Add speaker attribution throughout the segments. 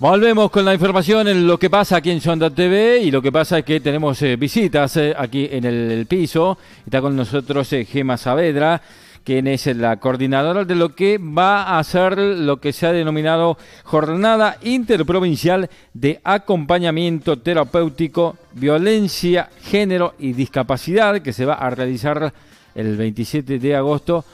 Speaker 1: Volvemos con la información en lo que pasa aquí en Sonda TV y lo que pasa es que tenemos eh, visitas eh, aquí en el, piso. Está con nosotros eh, Gema Saavedra, quien es la coordinadora de lo que va a ser lo que se ha denominado Jornada Interprovincial de Acompañamiento Terapéutico, Violencia, Género y Discapacidad, que se va a realizar el 27 de agosto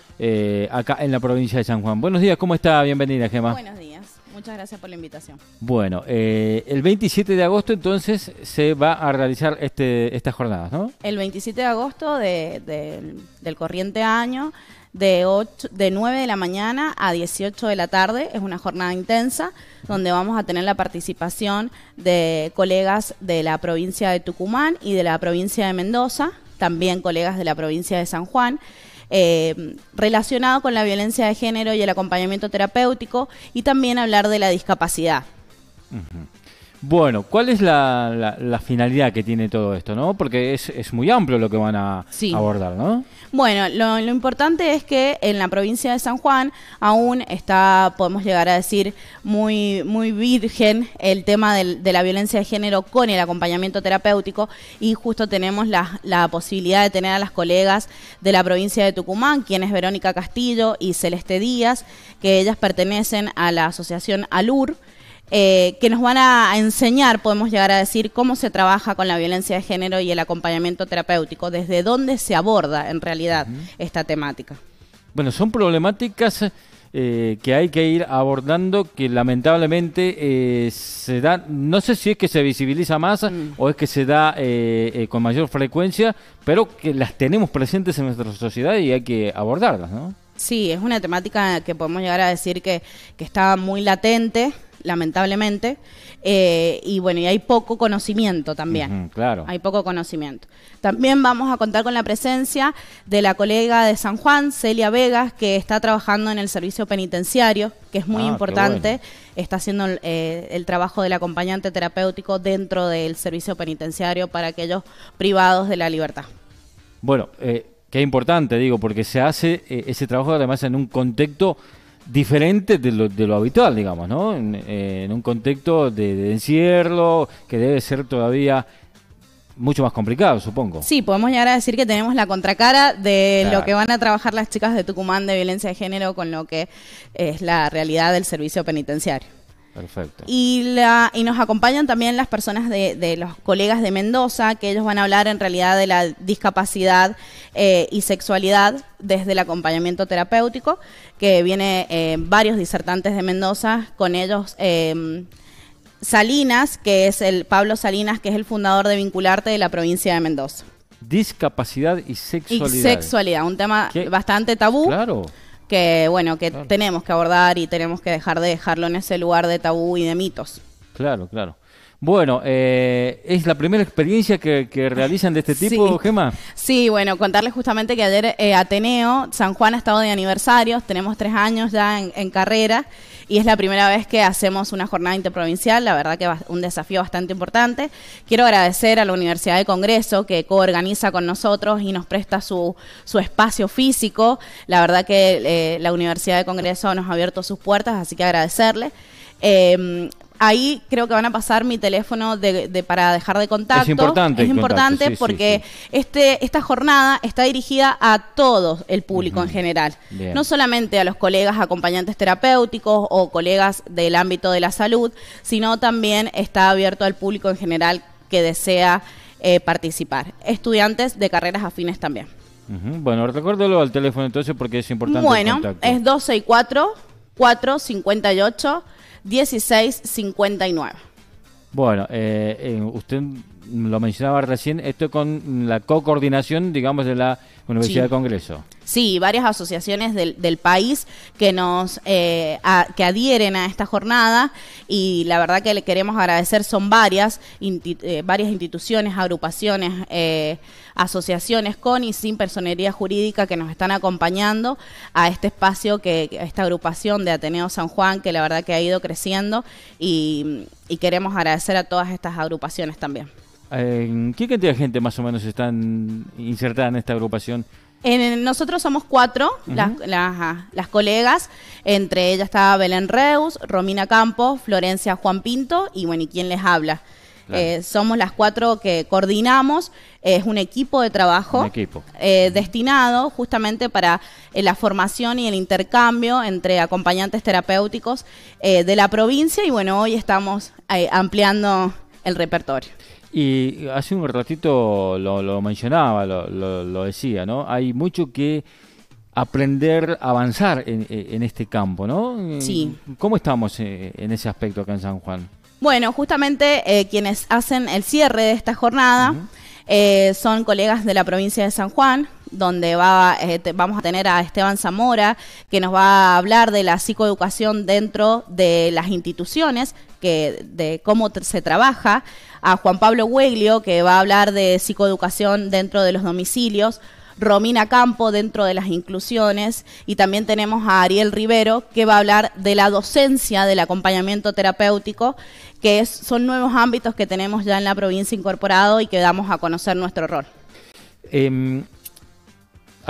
Speaker 1: acá en la provincia de San Juan. Buenos días, ¿cómo está? Bienvenida, Gema. Buenos días.
Speaker 2: Muchas gracias por la invitación.
Speaker 1: Bueno, eh, el 27 de agosto entonces se va a realizar este, estas jornadas, ¿no?
Speaker 2: El 27 de agosto de, del corriente año, de, de 9 de la mañana a 18 de la tarde, es una jornada intensa donde vamos a tener la participación de colegas de la provincia de Tucumán y de la provincia de Mendoza, también colegas de la provincia de San Juan. Eh, relacionado con la violencia de género y el acompañamiento terapéutico y también hablar de la discapacidad.
Speaker 1: Bueno, ¿cuál es la, finalidad que tiene todo esto, no? Porque es, muy amplio lo que van a abordar, ¿no?
Speaker 2: Bueno, lo, importante es que en la provincia de San Juan aún está, podemos llegar a decir, muy, muy virgen el tema de la violencia de género con el acompañamiento terapéutico y justo tenemos la, la posibilidad de tener a las colegas de la provincia de Tucumán, quienes Verónica Castillo y Celeste Díaz, que ellas pertenecen a la asociación ALUR, eh, que nos van a, enseñar, podemos llegar a decir, cómo se trabaja con la violencia de género y el acompañamiento terapéutico, desde dónde se aborda en realidad esta temática.
Speaker 1: Bueno, son problemáticas eh, que hay que ir abordando, que lamentablemente eh, se dan, no sé si es que se visibiliza más mm. o es que se da con mayor frecuencia, pero que las tenemos presentes en nuestra sociedad y hay que abordarlas, ¿no?
Speaker 2: Sí, es una temática que podemos llegar a decir que, que está muy latente, lamentablemente, eh, y bueno, y hay poco conocimiento también. claro. Hay poco conocimiento. También vamos a contar con la presencia de la colega de San Juan, Celia Vegas, que está trabajando en el servicio penitenciario, que es muy ah, importante. Está haciendo eh, el trabajo del acompañante terapéutico dentro del servicio penitenciario para aquellos privados de la libertad.
Speaker 1: Bueno, eh, que es importante, digo, porque se hace eh, ese trabajo además en un contexto diferente de lo, habitual, digamos, ¿no? En, eh, un contexto de, encierro que debe ser todavía mucho más complicado, supongo. Sí,
Speaker 2: podemos llegar a decir que tenemos la contracara de lo que van a trabajar las chicas de Tucumán de violencia de género con lo que es la realidad del servicio penitenciario. Perfecto. Y, la, y nos acompañan también las personas de, de, los colegas de Mendoza, que ellos van a hablar en realidad de la discapacidad eh, y sexualidad desde el acompañamiento terapéutico, que viene eh, varios disertantes de Mendoza, con ellos eh, Salinas, que es el Pablo Salinas, que es el fundador de Vincularte de la provincia de Mendoza.
Speaker 1: Discapacidad y sexualidad. Y sexualidad,
Speaker 2: un tema bastante tabú. Claro que bueno, que tenemos que abordar y tenemos que dejar de dejarlo en ese lugar de tabú y de mitos.
Speaker 1: Claro, claro. Bueno, eh, ¿es la primera experiencia que, realizan de este tipo, sí. Gema?
Speaker 2: Sí, bueno, contarles justamente que ayer eh, Ateneo, San Juan ha estado de aniversarios, tenemos tres años ya en, carrera y es la primera vez que hacemos una jornada interprovincial, la verdad que es un desafío bastante importante. Quiero agradecer a la Universidad de Congreso que coorganiza con nosotros y nos presta su, espacio físico, la verdad que eh, la Universidad de Congreso nos ha abierto sus puertas, así que agradecerle ahí creo que van a pasar mi teléfono para dejar de contacto. Es importante. Es importante porque este, esta jornada está dirigida a todo el público en general. No solamente a los colegas acompañantes terapéuticos o colegas del ámbito de la salud, sino también está abierto al público en general que desea eh, participar. Estudiantes de carreras afines también.
Speaker 1: Bueno, recuérdelo al teléfono entonces porque es importante. Bueno, es
Speaker 2: 264 458 1659.
Speaker 1: Bueno, eh, eh, usted lo mencionaba recién, esto con la co-coordinación, digamos, de la Universidad de del Congreso
Speaker 2: sí, varias asociaciones del, país que nos eh, que adhieren a esta jornada y la verdad que le queremos agradecer son varias, eh, varias instituciones, agrupaciones, eh, asociaciones con y sin personería jurídica que nos están acompañando a este espacio que esta agrupación de Ateneo San Juan que la verdad que ha ido creciendo y, queremos agradecer a todas estas agrupaciones también.
Speaker 1: qué cantidad de gente más o menos están insertada en esta agrupación?
Speaker 2: nosotros somos cuatro, las, colegas. Entre ellas está Belén Reus, Romina Campos, Florencia Juan Pinto y bueno, ¿y quién les habla? Eh, somos las cuatro que coordinamos. Es un equipo de trabajo eh, destinado justamente para eh, la formación y el intercambio entre acompañantes terapéuticos de la provincia. Y bueno, hoy estamos ampliando el repertorio.
Speaker 1: Y hace un ratito lo, mencionaba, lo, decía, ¿no? Hay mucho que aprender, avanzar en, este campo, ¿no? Sí. ¿Cómo estamos eh, en ese aspecto acá en San Juan?
Speaker 2: Bueno, justamente eh, quienes hacen el cierre de esta jornada eh, son colegas de la provincia de San Juan, donde va, este, vamos a tener a Esteban Zamora, que nos va a hablar de la psicoeducación dentro de las instituciones, que, de cómo se trabaja, a Juan Pablo Hueglio, que va a hablar de psicoeducación dentro de los domicilios, Romina Campo dentro de las inclusiones y también tenemos a Ariel Rivero que va a hablar de la docencia del acompañamiento terapéutico, que son nuevos ámbitos que tenemos ya en la provincia incorporado y que damos a conocer nuestro rol.
Speaker 1: Em,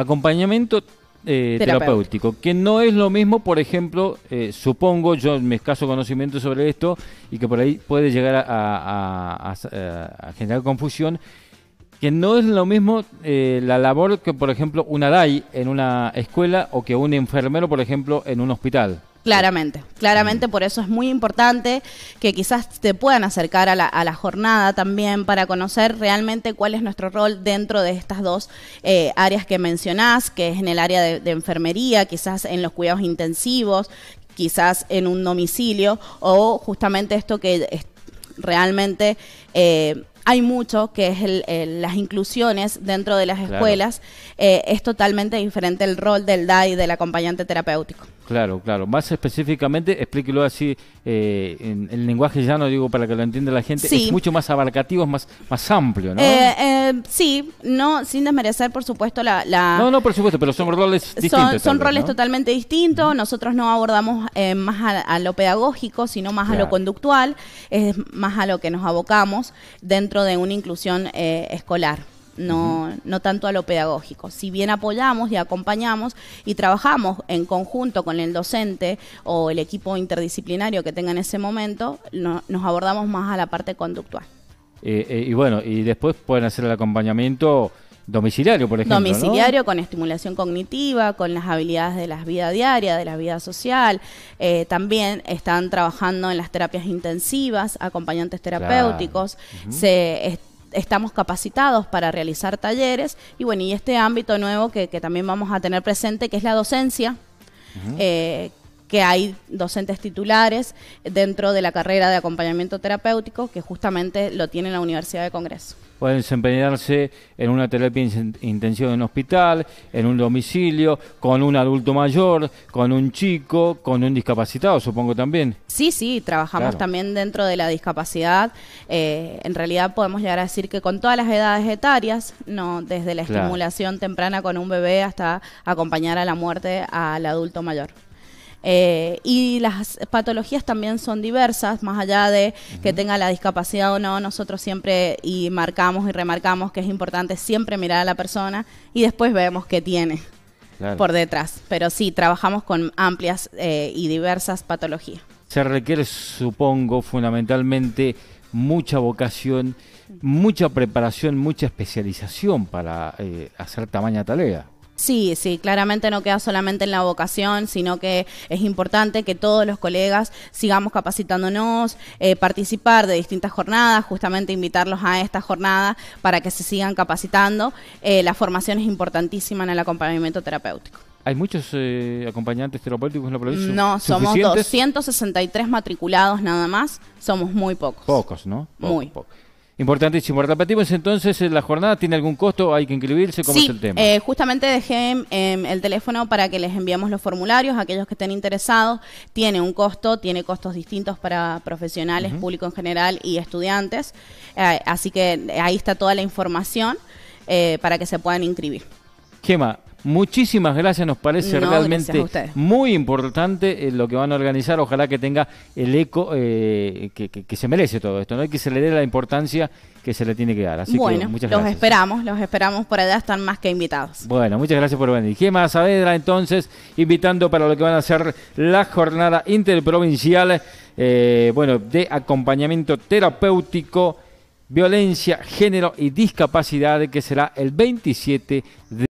Speaker 1: acompañamiento eh, terapéutico, que no es lo mismo, por ejemplo, eh, supongo, yo me escaso conocimiento sobre esto y que por ahí puede llegar a, generar confusión, que no es lo mismo eh, la labor que, por ejemplo, una DAI en una escuela o que un enfermero, por ejemplo, en un hospital.
Speaker 2: Claramente, claramente por eso es muy importante que quizás te puedan acercar a la, jornada también para conocer realmente cuál es nuestro rol dentro de estas dos eh, áreas que mencionás, que es en el área de, enfermería, quizás en los cuidados intensivos, quizás en un domicilio o justamente esto que realmente... Eh, hay mucho que es las inclusiones dentro de las escuelas. Eh, es totalmente diferente el rol del DAI, del acompañante terapéutico.
Speaker 1: Claro, claro. Más específicamente, explíquelo así eh, en el lenguaje ya no digo, para que lo entienda la gente, es mucho más abarcativo, es más, más amplio, ¿no? Eh,
Speaker 2: eh, sí, no, sin desmerecer, por supuesto, la, No,
Speaker 1: no, por supuesto, pero son roles distintos. Son, roles
Speaker 2: totalmente distintos, nosotros no abordamos más a, lo pedagógico, sino más a lo conductual, es más a lo que nos abocamos dentro de una inclusión escolar no, no tanto a lo pedagógico. Si bien apoyamos y acompañamos y trabajamos en conjunto con el docente o el equipo interdisciplinario que tenga en ese momento, nos abordamos más a la parte conductual.
Speaker 1: Eh, eh, y bueno, y después pueden hacer el acompañamiento domiciliario, por ejemplo. Domiciliario
Speaker 2: con estimulación cognitiva, con las habilidades de la vida diaria, de la vida social. Eh, también están trabajando en las terapias intensivas, acompañantes terapéuticos estamos capacitados para realizar talleres y bueno, y este ámbito nuevo que, también vamos a tener presente, que es la docencia, eh, que hay docentes titulares dentro de la carrera de acompañamiento terapéutico que justamente lo tiene la Universidad de Congreso
Speaker 1: pueden desempeñarse en una terapia intensiva en un hospital, en un domicilio, con un adulto mayor, con un chico, con un discapacitado, supongo también.
Speaker 2: Sí, sí, trabajamos también dentro de la discapacidad. Eh, en realidad podemos llegar a decir que con todas las edades etarias, no desde la estimulación temprana con un bebé hasta acompañar a la muerte al adulto mayor. Eh, y las patologías también son diversas, más allá de que tenga la discapacidad o no, nosotros siempre y marcamos y remarcamos que es importante siempre mirar a la persona y después vemos qué tiene por detrás. Pero sí, trabajamos con amplias eh, y diversas patologías.
Speaker 1: Se requiere, supongo, fundamentalmente mucha vocación, mucha preparación, mucha especialización para eh, hacer tamaña tarea.
Speaker 2: Sí, sí, claramente no queda solamente en la vocación, sino que es importante que todos los colegas sigamos capacitándonos, eh, participar de distintas jornadas, justamente invitarlos a esta jornada para que se sigan capacitando. Eh, la formación es importantísima en el acompañamiento terapéutico.
Speaker 1: ¿Hay muchos eh, acompañantes terapéuticos en la provincia? No, somos
Speaker 2: 263 matriculados nada más, somos muy pocos.
Speaker 1: Pocos, ¿no? muy. Pocos. Importantísimo. Repetimos entonces, eh, ¿la jornada tiene algún costo? ¿Hay que inscribirse? ¿Cómo es el tema? Eh,
Speaker 2: justamente dejé em, em, el teléfono para que les enviamos los formularios. a Aquellos que estén interesados, tiene un costo, tiene costos distintos para profesionales, público en general y estudiantes. Eh, así que ahí está toda la información eh, para que se puedan inscribir.
Speaker 1: Gema, Muchísimas gracias, nos parece realmente muy importante eh, lo que van a organizar. Ojalá que tenga el eco eh, que, se merece todo esto, ¿no? hay que se le dé la importancia que se le tiene que dar. Así que los
Speaker 2: esperamos, los esperamos por allá, están más que invitados.
Speaker 1: Bueno, muchas gracias por venir. Gema Saavedra, entonces, invitando para lo que van a ser la jornada interprovincial, eh, bueno, de acompañamiento terapéutico, violencia, género y discapacidad, que será el 27 de